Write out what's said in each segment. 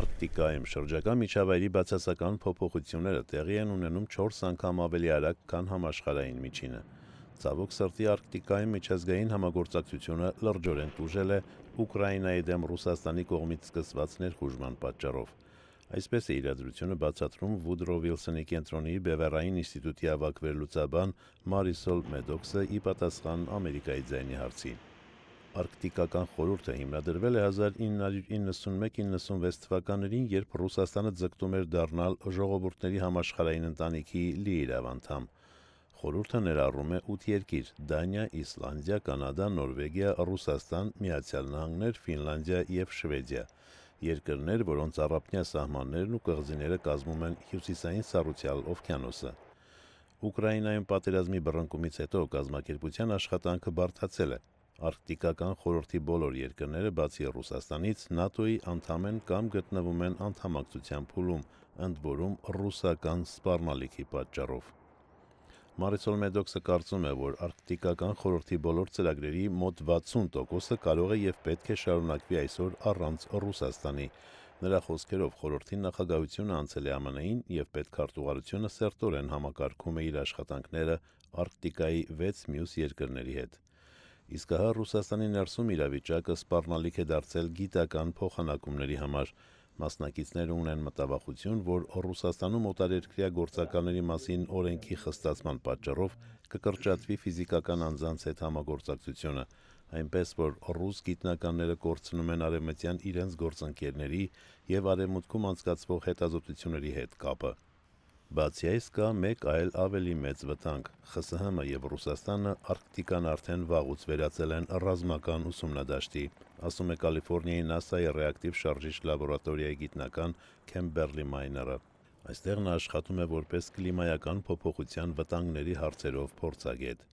Արկտիկայում շրջակա միջավայրի բացասական փոփոխությունները տեղի են ունենում 4 անգամ ավելի արագ, քան համաշխարհային միջինը։ Ցավոք սրտի Արկտիկայում միջազգային համագործակցությունը լրջորեն տուժել է Ուկրաինայի դեմ Ռուսաստանի կողմից սկսված ներխուժման պատճառով։ Այսպես է իրադրությունը բացատրում Վուդրո Վիլսոնի կենտրոնի Բևեռային ինստիտուտի ավագ վերլուծաբան Մարիսոլ Մեդոքսը ի պատասխան Ամերիկայի ձայնի հարցին։ Արկտիկական խորհուրդը հիմնադրվել է 1991-96 թվականներին, երբ Ռուսաստանը ձգտում էր դառնալ ժողովուրդների համաշխարհային ընտանիքի լիիրավ անդամ։ Խորհուրդը ներառում է 8 երկիր՝ Դանիա, Իսլանդիա, Կանադա, Նորվեգիա, Ռուսաստան, Միացյալ Նահանգներ, Ֆինլանդիա եւ Շվեդիա։ Երկրներ, որոնց առափնյա սահմաններն ու կղզիները կազմում են Հյուսիսային Սառուցյալ օվկիանոսը։ Ուկրաինայում պատերազմի բռնկումից հետո կազմակերպության աշխատանքը բարդացել է։ Արկտիկական խորհրդի բոլոր երկրները, բացի Ռուսաստանից, ՆԱՏՕ-ի անդամ են կամ գտնվում են անդամակցության փուլում, ընդ որում ռուսական սպառնալիքի պատճառով։ Մարիսոլ Մեդոքսը կարծում է, որ Արկտիկական խորհրդի բոլոր ծրագրերի մոտ 60%-ը կարող է եւ պետք է շարունակվի այսօր առանց Ռուսաստանի։ Նրա խոսքերով խորհրդի նախագահությունը անցել է ԱՄՆ-ին եւ պետքարտուղարությունը սերտորեն համակարգում է իր աշխատանքները Արկտիկայի 6 մյուս երկրների հետ։ Իսկ հա Ռուսաստանի ներսում իրավիճակը սպառնալիք է դարձել գիտական փոխանակումների համար։ Մասնակիցները ունեն մտավախություն, որ Ռուսաստանում օտարերկրյա գործականների մասին օրենքի խստացման պատճառով կկրճատվի ֆիզիկական անձանց հետ համագործակցությունը, այնպես որ ռուս գիտնականները կորցնում են արևմտյան իրենց գործընկերների եւ արևմուտքում անցկացվող հետազոտությունների հետ կապը։ Բացի այս կա մեկ այլ ավելի մեծ վտանգ։ ԽՍՀՄ-ը եւ Ռուսաստանը Արկտիկան արդեն վաղուց վերածել են ռազմական ուսումնադաշտի, ասում է Կալիֆոռնիայի NASA-ի ռեակտիվ շարժիչ լաբորատորիայի գիտնական Քեմբերլի Մայները։ Այստեղ նա աշխատում է որպես կլիմայական փոփոխության վտանգների հարցերով փորձագետ։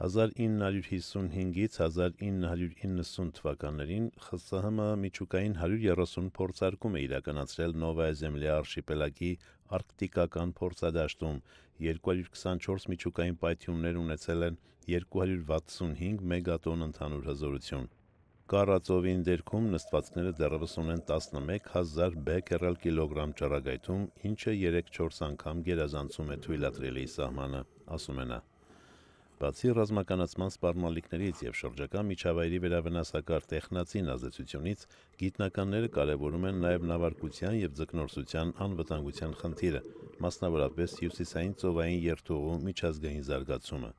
1955-ից 1990 թվականներին ԽՍՀՄ-ը միջուկային 130 փորձարկում է իրականացրել Նովայա Զեմլյա արշիպելագի արկտիկական փորձադաշտում 224 միջուկային պայթյուններ ունեցել են 265 մեգատոն ընդհանուր հզորություն։ Կարածովին դերքում նստվածքները դեռևս ունեն 11000 բեկերալ կիլոգրամ ճառագայթում, ինչը 3-4 անգամ գերազանցում է թույլատրելի սահմանը, ասում է նա։ Բացի ռազմականացման սպառնալիքներից եւ շրջակա միջավայրի վերավնասակար տեխնացին ազդեցությունից, գիտնականները կարևորում են նաեւ նավարկության եւ ձկնորսության անվտանգության խնդիրը, մասնավորապես հյուսիսային ծովային երթուղու միջազգային զարգացումը։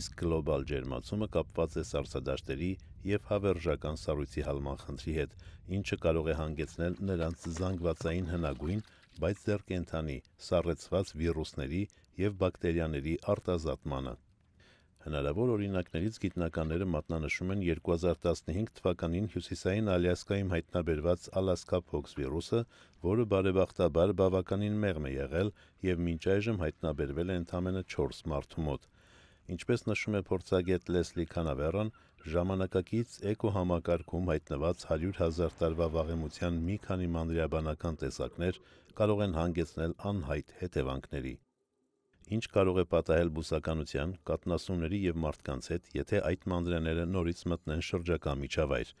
Իսկ գլոբալ ջերմացումը կապված է սարսադաշտերի եւ հավերժական սառույցի հալման խնդրի հետ, ինչը կարող է հանգեցնել նրանց զանգվածային հնագույն բայց դեռ կենթանի սառեցված վիրուսների եւ բակտերիաների արտազատմանը։ Հնարավոր օրինակներից գիտնականները մատնանշում են 2015 թվականին Հյուսիսային Ալյասկայում հայտնաբերված Alaska pox վիրուսը, որը բարեբախտաբար բավականին մեղմ է եղել եւ մինչ այժմ հայտնաբերվել է ընդամենը 4 մարդու մոտ։ Ինչպես նշում է փորձագետ Լեսլի Կանավերան, ժամանակակից էկոհամակարգում հայտնված 100 000 տարվա վաղեմության մի քանի մանրէաբանական տեսակներ կարող են հանգեցնել անհայտ հետևանքների։ Ինչ կարող է պատահել բուսականության, կատնասունների եւ մարդկանց հետ, եթե այդ մանրեները նորից մտնեն շրջակա միջավայր։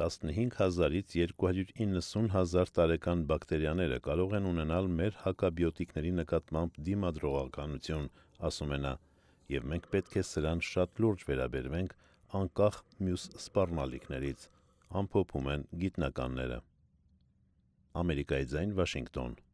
15000-ից 290000 տարեկան բակտերիաները կարող են ունենալ մեր հակաբիոտիկների նկատմամբ դիմադրողականություն, ասում է նա, եւ մենք պետք է սրան շատ լուրջ վերաբերվենք անկախ մյուս սպառնալիքներից, ամփոփում են գիտնականները։ Ամերիկայի ձայն Վաշինգտոն 2019